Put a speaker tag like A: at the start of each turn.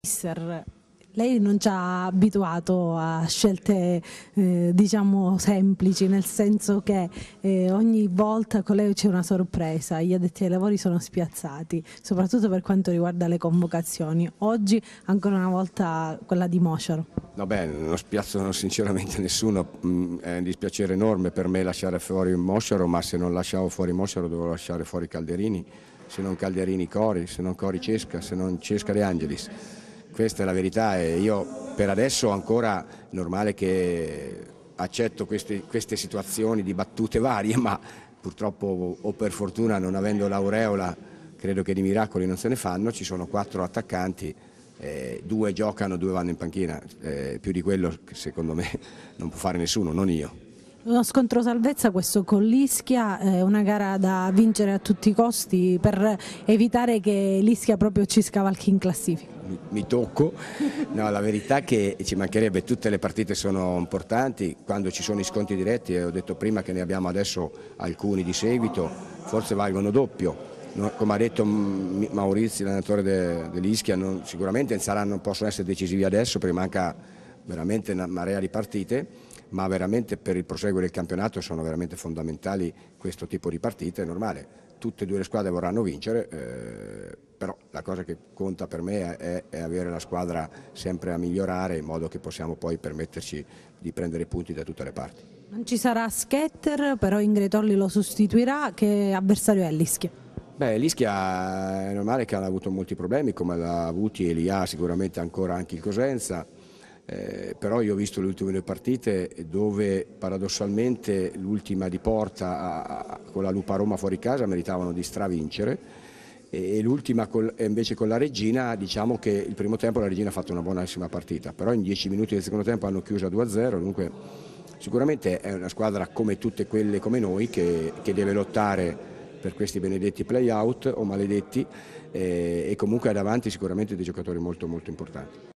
A: Mister, lei non ci ha abituato a scelte eh, diciamo semplici, nel senso che eh, ogni volta con lei c'è una sorpresa, gli addetti ai lavori sono spiazzati, soprattutto per quanto riguarda le convocazioni. Oggi ancora una volta quella di Mosciaro.
B: Vabbè, non spiazzano sinceramente nessuno, mm, è un dispiacere enorme per me lasciare fuori Mosciaro, ma se non lasciavo fuori Mosciaro dovevo lasciare fuori Calderini, se non Calderini Cori, se non Cori Cesca, se non Cesca De Angelis. Questa è la verità e io per adesso ancora normale che accetto queste, queste situazioni di battute varie, ma purtroppo o per fortuna non avendo l'aureola credo che di miracoli non se ne fanno, ci sono quattro attaccanti, eh, due giocano, due vanno in panchina, eh, più di quello secondo me non può fare nessuno, non io
A: uno scontro salvezza questo con l'Ischia, eh, una gara da vincere a tutti i costi per evitare che l'Ischia proprio ci scavalchi in classifica.
B: Mi, tocco, no, la verità è che ci mancherebbe, tutte le partite sono importanti, quando ci sono i sconti diretti, eh, ho detto prima che ne abbiamo adesso alcuni di seguito, forse valgono doppio. No, come ha detto Maurizio, l'allenatore de, dell'Ischia, non, sicuramente saranno, possono essere decisivi adesso perché manca veramente una marea di partite ma veramente per il proseguo del campionato sono veramente fondamentali questo tipo di partite, è normale. Tutte e due le squadre vorranno vincere, eh, però la cosa che conta per me è, è, avere la squadra sempre a migliorare in modo che possiamo poi permetterci di prendere punti da tutte le parti.
A: Non ci sarà Schetter, però Ingretolli lo sostituirà, che avversario è l'Ischia?
B: Beh, l'Ischia eh, è normale che ha avuto molti problemi, come l'ha avuti e li ha sicuramente ancora anche il Cosenza. Eh, però io ho visto le ultime due partite dove paradossalmente l'ultima di porta a, a, con la Lupa Roma fuori casa meritavano di stravincere e, e l'ultima invece con la Regina diciamo che il primo tempo la Regina ha fatto una buonissima partita però in dieci minuti del secondo tempo hanno chiuso a 2-0 dunque sicuramente è una squadra come tutte quelle come noi che, che deve lottare per questi benedetti play-out o maledetti eh, e comunque ha davanti sicuramente dei giocatori molto molto importanti.